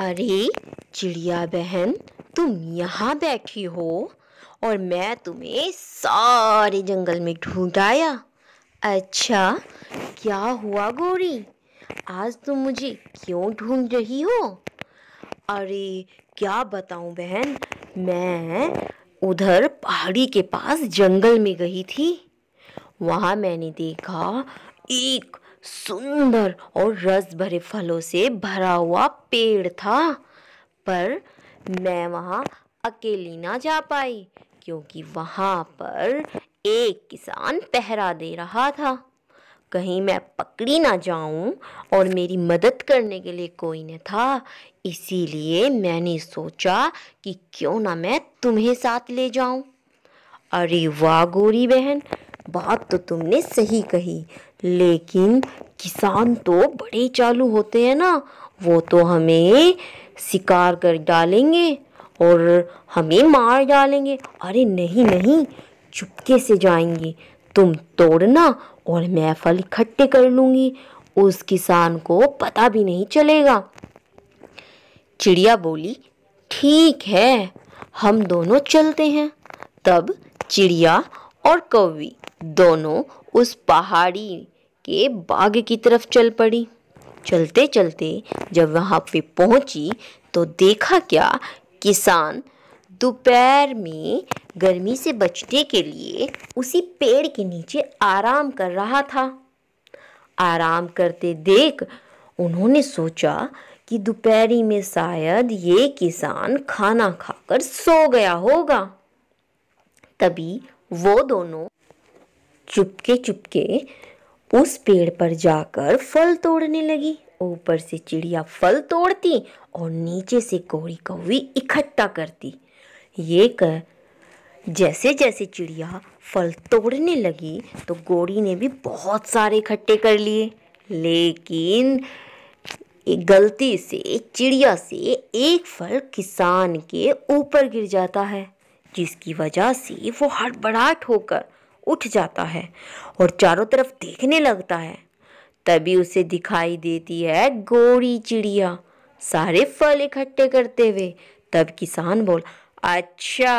अरे चिड़िया बहन तुम यहाँ बैठी हो और मैं तुम्हें सारे जंगल में ढूंढाया अच्छा क्या हुआ गोरी आज तुम मुझे क्यों ढूंढ रही हो अरे क्या बताऊं बहन मैं उधर पहाड़ी के पास जंगल में गई थी वहाँ मैंने देखा एक सुंदर और रस भरे फलों से भरा हुआ पेड़ था पर मैं वहाँ अकेली ना जा पाई क्योंकि वहाँ पर एक किसान पहरा दे रहा था कहीं मैं पकड़ी ना जाऊं और मेरी मदद करने के लिए कोई न था इसीलिए मैंने सोचा कि क्यों ना मैं तुम्हें साथ ले जाऊं अरे वाह गोरी बहन बात तो तुमने सही कही लेकिन किसान तो बड़े चालू होते हैं ना वो तो हमें शिकार कर डालेंगे और हमें मार डालेंगे अरे नहीं नहीं चुपके से जाएंगे तुम तोड़ना और मैं फल इकट्ठे कर लूँगी उस किसान को पता भी नहीं चलेगा चिड़िया बोली ठीक है हम दोनों चलते हैं तब चिड़िया और कौवी दोनों उस पहाड़ी के बाग की तरफ चल पड़ी चलते चलते जब वहाँ पे पहुँची तो देखा क्या किसान दोपहर में गर्मी से बचने के लिए उसी पेड़ के नीचे आराम कर रहा था आराम करते देख उन्होंने सोचा कि दोपहरी में शायद ये किसान खाना खाकर सो गया होगा तभी वो दोनों चुपके चुपके उस पेड़ पर जाकर फल तोड़ने लगी ऊपर से चिड़िया फल तोड़ती और नीचे से कौड़ी कौवी इकट्ठा करती ये कर जैसे जैसे चिड़िया फल तोड़ने लगी तो गोरी ने भी बहुत सारे इकट्ठे कर लिए लेकिन एक गलती से चिड़िया से एक फल किसान के ऊपर गिर जाता है जिसकी वजह से वो हड़बड़ाहट होकर उठ जाता है और चारों तरफ देखने लगता है तभी उसे दिखाई देती है गोरी चिड़िया सारे फल इकट्ठे करते हुए तब किसान बोल अच्छा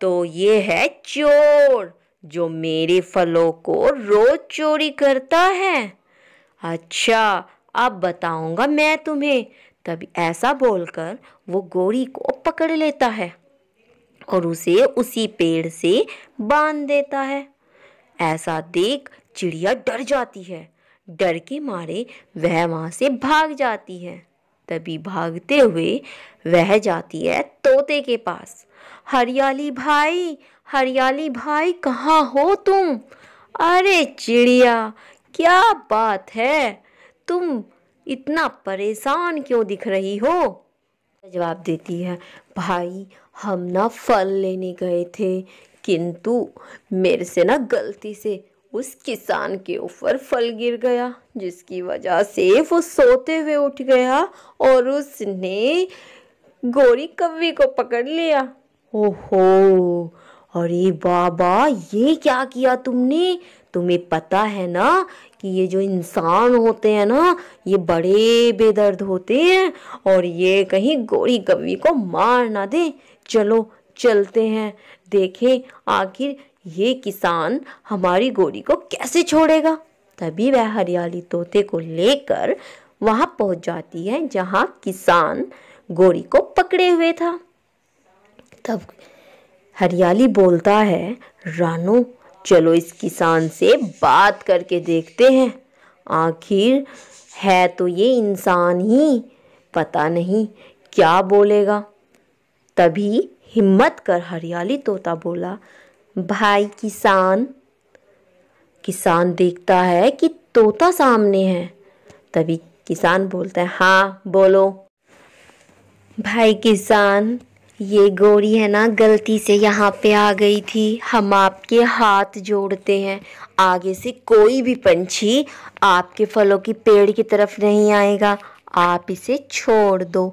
तो ये है चोर जो मेरे फलों को रोज चोरी करता है अच्छा अब बताऊंगा मैं तुम्हें तब ऐसा बोलकर वो गोरी को पकड़ लेता है और उसे उसी पेड़ से बांध देता है ऐसा देख चिड़िया डर जाती है डर के मारे वह वहाँ से भाग जाती है तभी भागते हुए वह जाती है तोते के पास हरियाली भाई हरियाली भाई कहाँ हो तुम अरे चिड़िया क्या बात है तुम इतना परेशान क्यों दिख रही हो जवाब देती है भाई हम ना फल लेने गए थे किंतु मेरे से ना गलती से उस किसान के ऊपर फल गिर गया जिसकी वजह से वो सोते हुए उठ गया और उसने गोरी कव्वी को पकड़ लिया ओहो अरे बाबा ये क्या किया तुमने तुम्हें पता है ना कि ये जो इंसान होते हैं ना ये बड़े बेदर्द होते हैं और ये कहीं गोरी गवी को मार ना दे चलो चलते हैं देखें आखिर ये किसान हमारी गोरी को कैसे छोड़ेगा तभी वह हरियाली तोते को लेकर वहां पहुंच जाती है जहाँ किसान गोरी को पकड़े हुए था तब हरियाली बोलता है रानू चलो इस किसान से बात करके देखते हैं आखिर है तो ये इंसान ही पता नहीं क्या बोलेगा तभी हिम्मत कर हरियाली तोता बोला भाई किसान किसान देखता है कि तोता सामने है तभी किसान बोलता है हाँ बोलो भाई किसान ये गोरी है ना गलती से यहाँ पे आ गई थी हम आपके हाथ जोड़ते हैं आगे से कोई भी पंछी आपके फलों की पेड़ की तरफ नहीं आएगा आप इसे छोड़ दो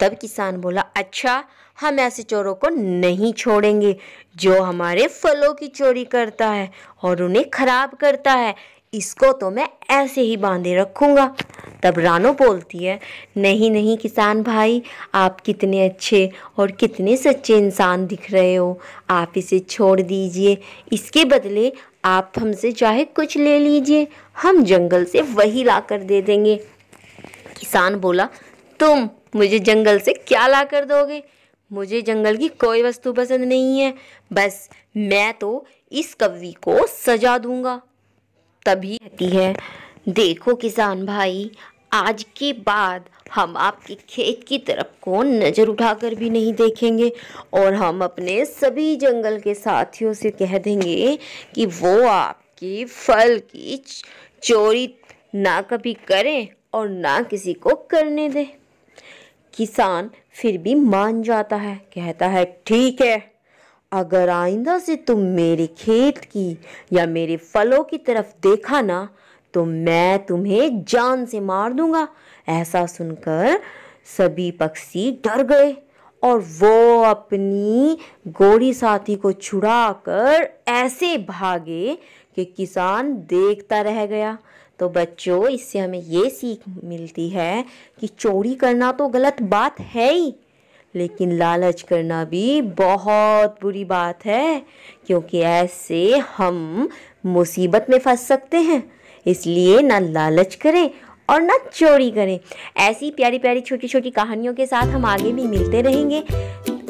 तब किसान बोला अच्छा हम ऐसे चोरों को नहीं छोड़ेंगे जो हमारे फलों की चोरी करता है और उन्हें ख़राब करता है इसको तो मैं ऐसे ही बांधे रखूँगा तब रानो बोलती है नहीं नहीं किसान भाई आप कितने अच्छे और कितने सच्चे इंसान दिख रहे हो आप इसे छोड़ दीजिए इसके बदले आप हमसे चाहे कुछ ले लीजिए हम जंगल से वही ला कर दे देंगे किसान बोला तुम मुझे जंगल से क्या ला कर दोगे मुझे जंगल की कोई वस्तु पसंद नहीं है बस मैं तो इस कवि को सजा दूंगा तभी रहती है देखो किसान भाई आज के बाद हम आपके खेत की तरफ को नज़र उठाकर भी नहीं देखेंगे और हम अपने सभी जंगल के साथियों से कह देंगे कि वो आपकी फल की चोरी ना कभी करें और ना किसी को करने दें किसान फिर भी मान जाता है कहता है ठीक है अगर आइंदा से तुम मेरे खेत की या मेरे फलों की तरफ देखा ना तो मैं तुम्हें जान से मार दूंगा ऐसा सुनकर सभी पक्षी डर गए और वो अपनी गोरी साथी को छुड़ा कर ऐसे भागे कि किसान देखता रह गया तो बच्चों इससे हमें ये सीख मिलती है कि चोरी करना तो गलत बात है ही लेकिन लालच करना भी बहुत बुरी बात है क्योंकि ऐसे हम मुसीबत में फंस सकते हैं इसलिए ना लालच करें और ना चोरी करें ऐसी प्यारी प्यारी छोटी छोटी कहानियों के साथ हम आगे भी मिलते रहेंगे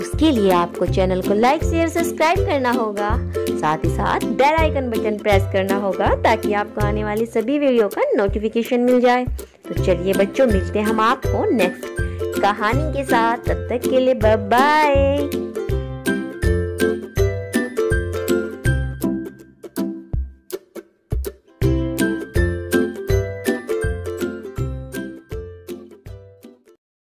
उसके लिए आपको चैनल को लाइक शेयर सब्सक्राइब करना होगा साथ ही साथ बेल आइकन बटन प्रेस करना होगा ताकि आपको आने वाली सभी वीडियो का नोटिफिकेशन मिल जाए तो चलिए बच्चों मिलते हैं हम आपको नेक्स्ट कहानी के साथ तब तक के लिए बाय